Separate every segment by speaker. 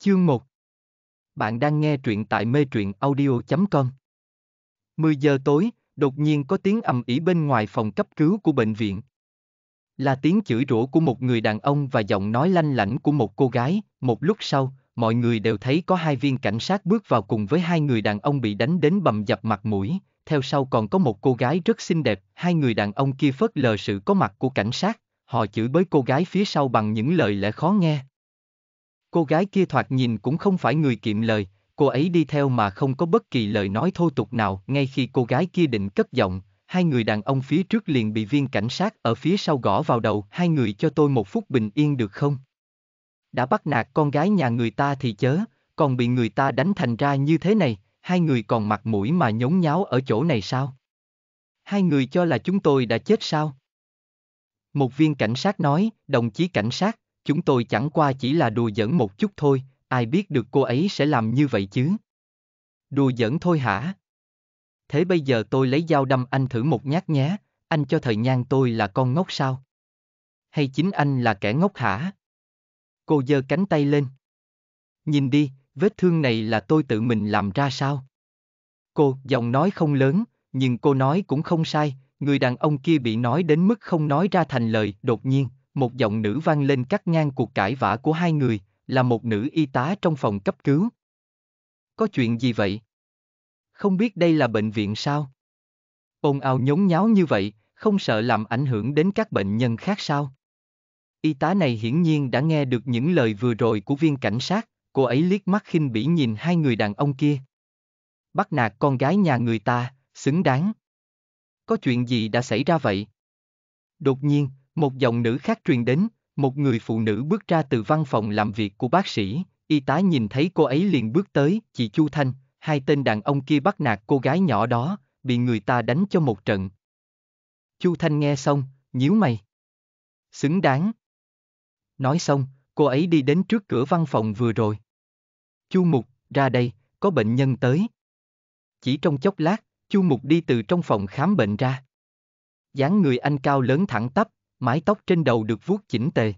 Speaker 1: Chương 1 Bạn đang nghe truyện tại mê truyện audio.com 10 giờ tối, đột nhiên có tiếng ầm ĩ bên ngoài phòng cấp cứu của bệnh viện. Là tiếng chửi rủa của một người đàn ông và giọng nói lanh lảnh của một cô gái, một lúc sau, mọi người đều thấy có hai viên cảnh sát bước vào cùng với hai người đàn ông bị đánh đến bầm dập mặt mũi, theo sau còn có một cô gái rất xinh đẹp, hai người đàn ông kia phớt lờ sự có mặt của cảnh sát, họ chửi bới cô gái phía sau bằng những lời lẽ khó nghe. Cô gái kia thoạt nhìn cũng không phải người kiệm lời, cô ấy đi theo mà không có bất kỳ lời nói thô tục nào ngay khi cô gái kia định cất giọng. Hai người đàn ông phía trước liền bị viên cảnh sát ở phía sau gõ vào đầu. Hai người cho tôi một phút bình yên được không? Đã bắt nạt con gái nhà người ta thì chớ, còn bị người ta đánh thành ra như thế này, hai người còn mặt mũi mà nhốn nháo ở chỗ này sao? Hai người cho là chúng tôi đã chết sao? Một viên cảnh sát nói, đồng chí cảnh sát, chúng tôi chẳng qua chỉ là đùa giỡn một chút thôi, ai biết được cô ấy sẽ làm như vậy chứ. Đùa giỡn thôi hả? Thế bây giờ tôi lấy dao đâm anh thử một nhát nhé, anh cho thời nhan tôi là con ngốc sao? Hay chính anh là kẻ ngốc hả? Cô giơ cánh tay lên. Nhìn đi, vết thương này là tôi tự mình làm ra sao? Cô, giọng nói không lớn, nhưng cô nói cũng không sai, người đàn ông kia bị nói đến mức không nói ra thành lời, đột nhiên một giọng nữ vang lên cắt ngang cuộc cãi vã của hai người, là một nữ y tá trong phòng cấp cứu. Có chuyện gì vậy? Không biết đây là bệnh viện sao? Ồn ào nhốn nháo như vậy, không sợ làm ảnh hưởng đến các bệnh nhân khác sao? Y tá này hiển nhiên đã nghe được những lời vừa rồi của viên cảnh sát, cô ấy liếc mắt khinh bỉ nhìn hai người đàn ông kia. Bắt nạt con gái nhà người ta, xứng đáng. Có chuyện gì đã xảy ra vậy? Đột nhiên, một giọng nữ khác truyền đến, một người phụ nữ bước ra từ văn phòng làm việc của bác sĩ, y tá nhìn thấy cô ấy liền bước tới, chị Chu Thanh, hai tên đàn ông kia bắt nạt cô gái nhỏ đó, bị người ta đánh cho một trận. Chu Thanh nghe xong, nhíu mày. Xứng đáng. Nói xong, cô ấy đi đến trước cửa văn phòng vừa rồi. Chu Mục, ra đây, có bệnh nhân tới. Chỉ trong chốc lát, Chu Mục đi từ trong phòng khám bệnh ra. dáng người anh cao lớn thẳng tắp, mái tóc trên đầu được vuốt chỉnh tề.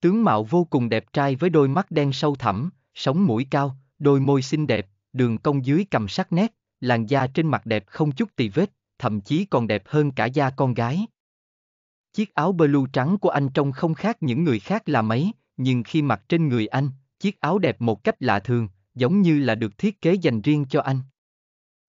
Speaker 1: Tướng mạo vô cùng đẹp trai với đôi mắt đen sâu thẳm, sống mũi cao, đôi môi xinh đẹp, đường cong dưới cầm sắc nét, làn da trên mặt đẹp không chút tì vết, thậm chí còn đẹp hơn cả da con gái. Chiếc áo blue trắng của anh trông không khác những người khác là mấy, nhưng khi mặc trên người anh, chiếc áo đẹp một cách lạ thường, giống như là được thiết kế dành riêng cho anh.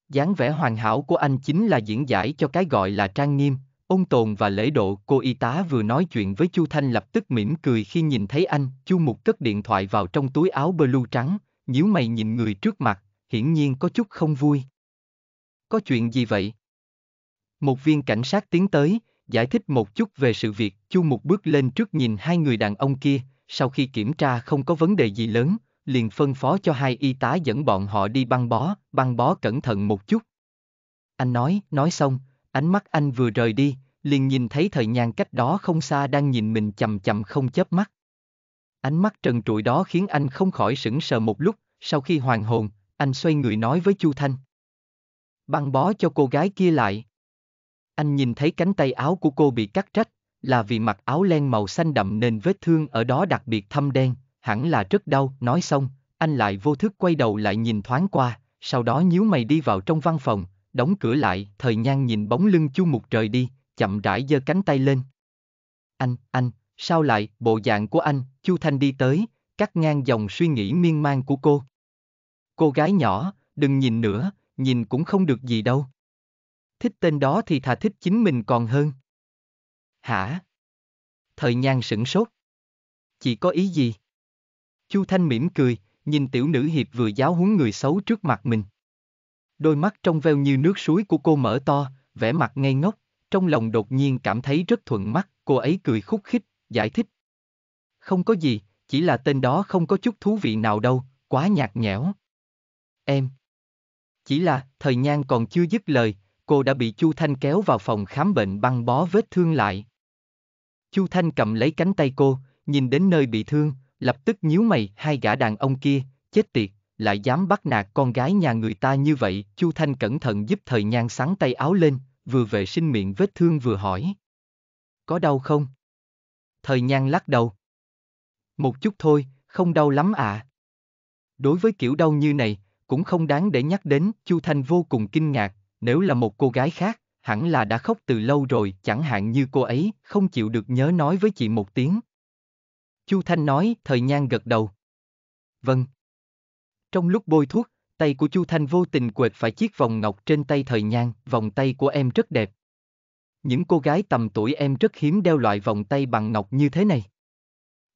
Speaker 1: dáng vẻ hoàn hảo của anh chính là diễn giải cho cái gọi là trang nghiêm, Ôn Tồn và lễ độ cô y tá vừa nói chuyện với Chu Thanh lập tức mỉm cười khi nhìn thấy anh, Chu Mục cất điện thoại vào trong túi áo blue trắng, nhíu mày nhìn người trước mặt, hiển nhiên có chút không vui. Có chuyện gì vậy? Một viên cảnh sát tiến tới, giải thích một chút về sự việc, Chu Mục bước lên trước nhìn hai người đàn ông kia, sau khi kiểm tra không có vấn đề gì lớn, liền phân phó cho hai y tá dẫn bọn họ đi băng bó, băng bó cẩn thận một chút. Anh nói, nói xong, Ánh mắt anh vừa rời đi, liền nhìn thấy thời nhàn cách đó không xa đang nhìn mình chầm chậm không chớp mắt. Ánh mắt trần trụi đó khiến anh không khỏi sững sờ một lúc, sau khi hoàn hồn, anh xoay người nói với Chu Thanh. Băng bó cho cô gái kia lại. Anh nhìn thấy cánh tay áo của cô bị cắt rách, là vì mặc áo len màu xanh đậm nên vết thương ở đó đặc biệt thâm đen, hẳn là rất đau, nói xong, anh lại vô thức quay đầu lại nhìn thoáng qua, sau đó nhíu mày đi vào trong văn phòng, đóng cửa lại, thời nhan nhìn bóng lưng chu mục trời đi, chậm rãi giơ cánh tay lên. Anh, anh, sao lại, bộ dạng của anh, chu Thanh đi tới, cắt ngang dòng suy nghĩ miên man của cô. Cô gái nhỏ, đừng nhìn nữa, nhìn cũng không được gì đâu. Thích tên đó thì thà thích chính mình còn hơn. Hả? Thời nhan sửng sốt. Chị có ý gì? Chu Thanh mỉm cười, nhìn tiểu nữ hiệp vừa giáo huấn người xấu trước mặt mình. Đôi mắt trong veo như nước suối của cô mở to, vẻ mặt ngây ngốc, trong lòng đột nhiên cảm thấy rất thuận mắt, cô ấy cười khúc khích, giải thích. Không có gì, chỉ là tên đó không có chút thú vị nào đâu, quá nhạt nhẽo. Em. Chỉ là, thời nhan còn chưa dứt lời, cô đã bị Chu Thanh kéo vào phòng khám bệnh băng bó vết thương lại. Chu Thanh cầm lấy cánh tay cô, nhìn đến nơi bị thương, lập tức nhíu mày hai gã đàn ông kia, chết tiệt, lại dám bắt nạt con gái nhà người ta như vậy, Chu Thanh cẩn thận giúp thời nhan sáng tay áo lên, vừa vệ sinh miệng vết thương vừa hỏi. Có đau không? Thời nhan lắc đầu. Một chút thôi, không đau lắm à. Đối với kiểu đau như này, cũng không đáng để nhắc đến, Chu Thanh vô cùng kinh ngạc, nếu là một cô gái khác, hẳn là đã khóc từ lâu rồi, chẳng hạn như cô ấy, không chịu được nhớ nói với chị một tiếng. Chu Thanh nói, thời nhan gật đầu. Vâng. Trong lúc bôi thuốc, tay của Chu Thanh vô tình quệt phải chiếc vòng ngọc trên tay thời nhan, vòng tay của em rất đẹp. Những cô gái tầm tuổi em rất hiếm đeo loại vòng tay bằng ngọc như thế này.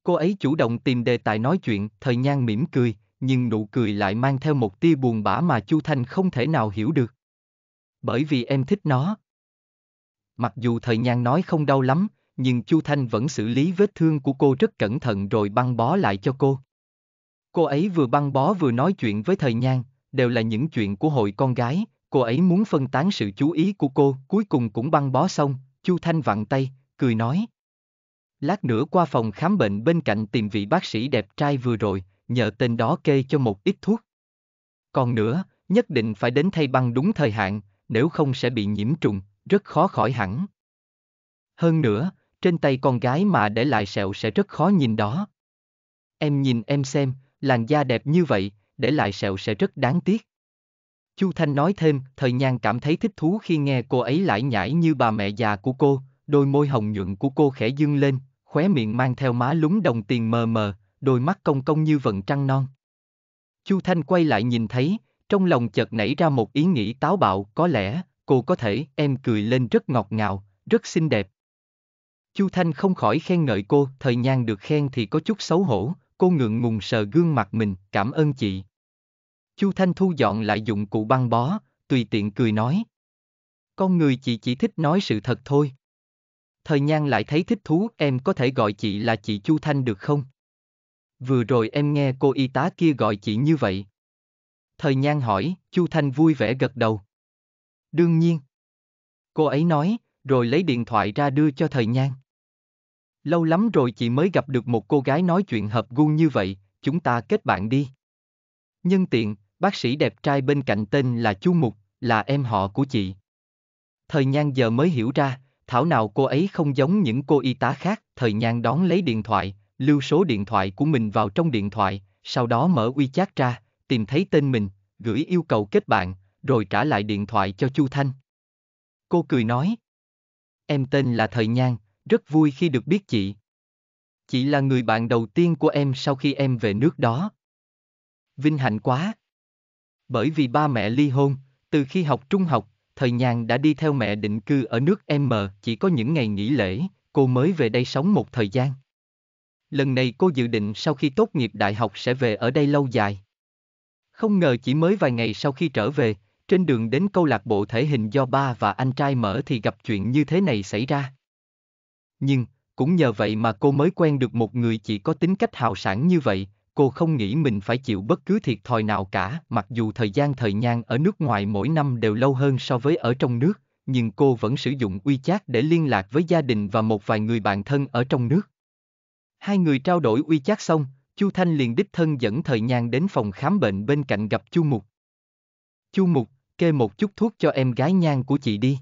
Speaker 1: Cô ấy chủ động tìm đề tài nói chuyện, thời nhan mỉm cười, nhưng nụ cười lại mang theo một tia buồn bã mà Chu Thanh không thể nào hiểu được. Bởi vì em thích nó. Mặc dù thời nhan nói không đau lắm, nhưng Chu Thanh vẫn xử lý vết thương của cô rất cẩn thận rồi băng bó lại cho cô. Cô ấy vừa băng bó vừa nói chuyện với thời nhan, đều là những chuyện của hội con gái, cô ấy muốn phân tán sự chú ý của cô, cuối cùng cũng băng bó xong, Chu Thanh vặn tay, cười nói. Lát nữa qua phòng khám bệnh bên cạnh tìm vị bác sĩ đẹp trai vừa rồi, nhờ tên đó kê cho một ít thuốc. Còn nữa, nhất định phải đến thay băng đúng thời hạn, nếu không sẽ bị nhiễm trùng, rất khó khỏi hẳn. Hơn nữa, trên tay con gái mà để lại sẹo sẽ rất khó nhìn đó. Em nhìn em xem, làn da đẹp như vậy, để lại sẹo sẽ rất đáng tiếc. Chu Thanh nói thêm, thời nhan cảm thấy thích thú khi nghe cô ấy lại nhảy như bà mẹ già của cô, đôi môi hồng nhuận của cô khẽ dương lên, khóe miệng mang theo má lúng đồng tiền mờ mờ, đôi mắt cong cong như vận trăng non. Chu Thanh quay lại nhìn thấy, trong lòng chợt nảy ra một ý nghĩ táo bạo, có lẽ, cô có thể, em cười lên rất ngọt ngào, rất xinh đẹp. Chu Thanh không khỏi khen ngợi cô, thời nhan được khen thì có chút xấu hổ, Cô ngượng ngùng sờ gương mặt mình, cảm ơn chị. Chu Thanh thu dọn lại dụng cụ băng bó, tùy tiện cười nói. Con người chị chỉ thích nói sự thật thôi. Thời Nhan lại thấy thích thú, em có thể gọi chị là chị Chu Thanh được không? Vừa rồi em nghe cô y tá kia gọi chị như vậy. Thời Nhan hỏi, Chu Thanh vui vẻ gật đầu. Đương nhiên. Cô ấy nói, rồi lấy điện thoại ra đưa cho Thời Nhan. Lâu lắm rồi chị mới gặp được một cô gái nói chuyện hợp gu như vậy, chúng ta kết bạn đi. Nhân tiện, bác sĩ đẹp trai bên cạnh tên là Chu Mục, là em họ của chị. Thời Nhan giờ mới hiểu ra, thảo nào cô ấy không giống những cô y tá khác, Thời Nhan đón lấy điện thoại, lưu số điện thoại của mình vào trong điện thoại, sau đó mở WeChat ra, tìm thấy tên mình, gửi yêu cầu kết bạn, rồi trả lại điện thoại cho Chu Thanh. Cô cười nói, em tên là Thời Nhan, rất vui khi được biết chị. Chị là người bạn đầu tiên của em sau khi em về nước đó. Vinh hạnh quá. Bởi vì ba mẹ ly hôn, từ khi học trung học, thời Nhàn đã đi theo mẹ định cư ở nước M, chỉ có những ngày nghỉ lễ, cô mới về đây sống một thời gian. Lần này cô dự định sau khi tốt nghiệp đại học sẽ về ở đây lâu dài. Không ngờ chỉ mới vài ngày sau khi trở về, trên đường đến câu lạc bộ thể hình do ba và anh trai mở thì gặp chuyện như thế này xảy ra nhưng, cũng nhờ vậy mà cô mới quen được một người chỉ có tính cách hào sản như vậy, cô không nghĩ mình phải chịu bất cứ thiệt thòi nào cả, mặc dù thời gian thời gian ở nước ngoài mỗi năm đều lâu hơn so với ở trong nước, nhưng cô vẫn sử dụng WeChat để liên lạc với gia đình và một vài người bạn thân ở trong nước. Hai người trao đổi WeChat xong, Chu Thanh liền đích thân dẫn thời nhàn đến phòng khám bệnh bên cạnh gặp Chu Mục. Chu Mục, kê một chút thuốc cho em gái nhan của chị đi.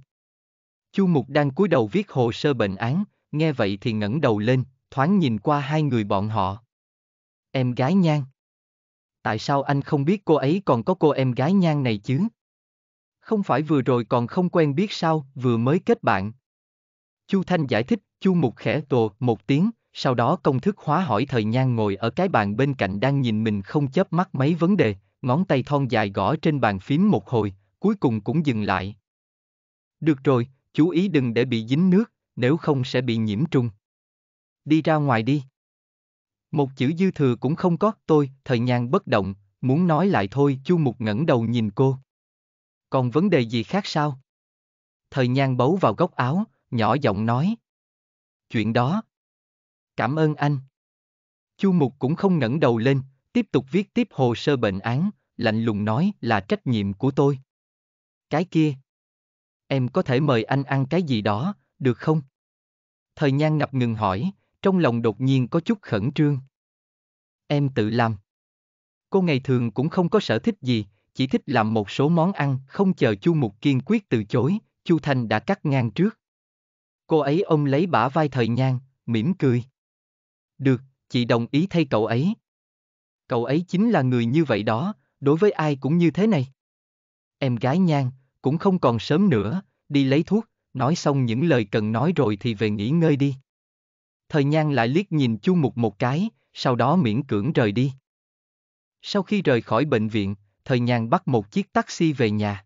Speaker 1: Chu Mục đang cúi đầu viết hồ sơ bệnh án, nghe vậy thì ngẩng đầu lên, thoáng nhìn qua hai người bọn họ. Em gái nhan. Tại sao anh không biết cô ấy còn có cô em gái nhan này chứ? Không phải vừa rồi còn không quen biết sao, vừa mới kết bạn. Chu Thanh giải thích, Chu Mục khẽ tồ một tiếng, sau đó công thức hóa hỏi thời nhan ngồi ở cái bàn bên cạnh đang nhìn mình không chớp mắt mấy vấn đề, ngón tay thon dài gõ trên bàn phím một hồi, cuối cùng cũng dừng lại. Được rồi, chú ý đừng để bị dính nước, nếu không sẽ bị nhiễm trùng. Đi ra ngoài đi. Một chữ dư thừa cũng không có, tôi, thời nhàn bất động, muốn nói lại thôi, chu mục ngẩng đầu nhìn cô. Còn vấn đề gì khác sao? Thời nhàn bấu vào góc áo, nhỏ giọng nói. Chuyện đó. Cảm ơn anh. Chu mục cũng không ngẩng đầu lên, tiếp tục viết tiếp hồ sơ bệnh án, lạnh lùng nói là trách nhiệm của tôi. Cái kia. Em có thể mời anh ăn cái gì đó, được không? Thời nhan ngập ngừng hỏi, trong lòng đột nhiên có chút khẩn trương. Em tự làm. Cô ngày thường cũng không có sở thích gì, chỉ thích làm một số món ăn, không chờ Chu Mục kiên quyết từ chối, Chu Thanh đã cắt ngang trước. Cô ấy ông lấy bả vai thời nhan, mỉm cười. Được, chị đồng ý thay cậu ấy. Cậu ấy chính là người như vậy đó, đối với ai cũng như thế này. Em gái nhan, cũng không còn sớm nữa, đi lấy thuốc, nói xong những lời cần nói rồi thì về nghỉ ngơi đi. Thời nhan lại liếc nhìn Chu Mục một cái, sau đó miễn cưỡng rời đi. Sau khi rời khỏi bệnh viện, thời nhan bắt một chiếc taxi về nhà.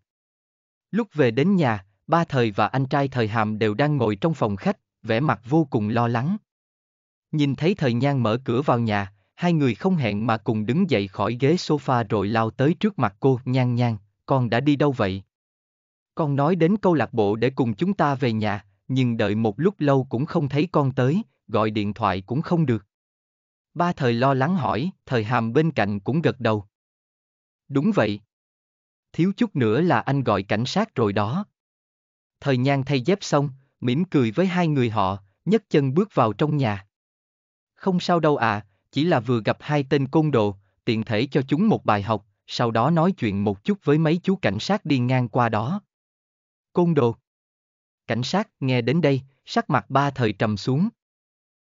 Speaker 1: Lúc về đến nhà, ba thời và anh trai thời hàm đều đang ngồi trong phòng khách, vẻ mặt vô cùng lo lắng. Nhìn thấy thời nhan mở cửa vào nhà, hai người không hẹn mà cùng đứng dậy khỏi ghế sofa rồi lao tới trước mặt cô, nhan nhan, con đã đi đâu vậy? Con nói đến câu lạc bộ để cùng chúng ta về nhà, nhưng đợi một lúc lâu cũng không thấy con tới, gọi điện thoại cũng không được. Ba thời lo lắng hỏi, thời hàm bên cạnh cũng gật đầu. Đúng vậy. Thiếu chút nữa là anh gọi cảnh sát rồi đó. Thời nhan thay dép xong, mỉm cười với hai người họ, nhấc chân bước vào trong nhà. Không sao đâu à, chỉ là vừa gặp hai tên côn đồ, tiện thể cho chúng một bài học, sau đó nói chuyện một chút với mấy chú cảnh sát đi ngang qua đó côn đồ. Cảnh sát, nghe đến đây, sắc mặt ba thời trầm xuống.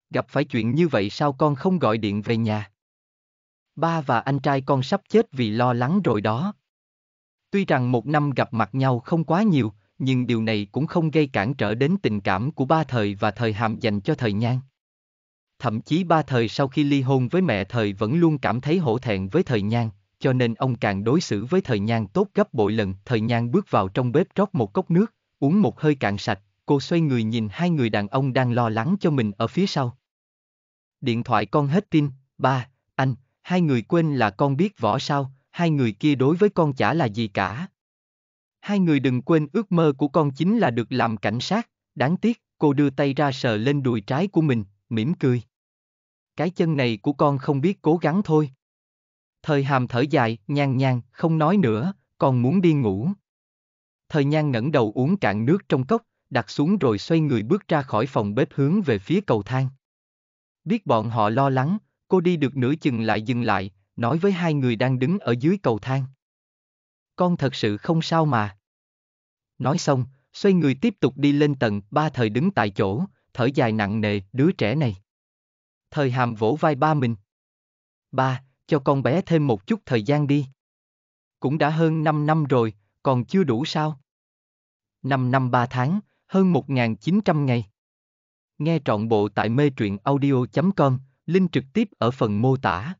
Speaker 1: Gặp phải chuyện như vậy sao con không gọi điện về nhà? Ba và anh trai con sắp chết vì lo lắng rồi đó. Tuy rằng một năm gặp mặt nhau không quá nhiều, nhưng điều này cũng không gây cản trở đến tình cảm của ba thời và thời hàm dành cho thời nhan. Thậm chí ba thời sau khi ly hôn với mẹ thời vẫn luôn cảm thấy hổ thẹn với thời nhan, cho nên ông càng đối xử với thời nhan tốt gấp bội lần. Thời nhan bước vào trong bếp rót một cốc nước, uống một hơi cạn sạch, cô xoay người nhìn hai người đàn ông đang lo lắng cho mình ở phía sau. Điện thoại con hết tin, ba, anh, hai người quên là con biết võ sao, hai người kia đối với con chả là gì cả. Hai người đừng quên ước mơ của con chính là được làm cảnh sát, đáng tiếc, cô đưa tay ra sờ lên đùi trái của mình, mỉm cười. Cái chân này của con không biết cố gắng thôi. Thời hàm thở dài, nhang nhang, không nói nữa, còn muốn đi ngủ. Thời nhang ngẩng đầu uống cạn nước trong cốc, đặt xuống rồi xoay người bước ra khỏi phòng bếp hướng về phía cầu thang. Biết bọn họ lo lắng, cô đi được nửa chừng lại dừng lại, nói với hai người đang đứng ở dưới cầu thang. Con thật sự không sao mà. Nói xong, xoay người tiếp tục đi lên tầng, ba thời đứng tại chỗ, thở dài nặng nề, đứa trẻ này. Thời hàm vỗ vai ba mình. Ba, cho con bé thêm một chút thời gian đi. Cũng đã hơn 5 năm rồi, còn chưa đủ sao? 5 năm 3 tháng, hơn 1.900 ngày. Nghe trọn bộ tại mê truyện audio.com, link trực tiếp ở phần mô tả.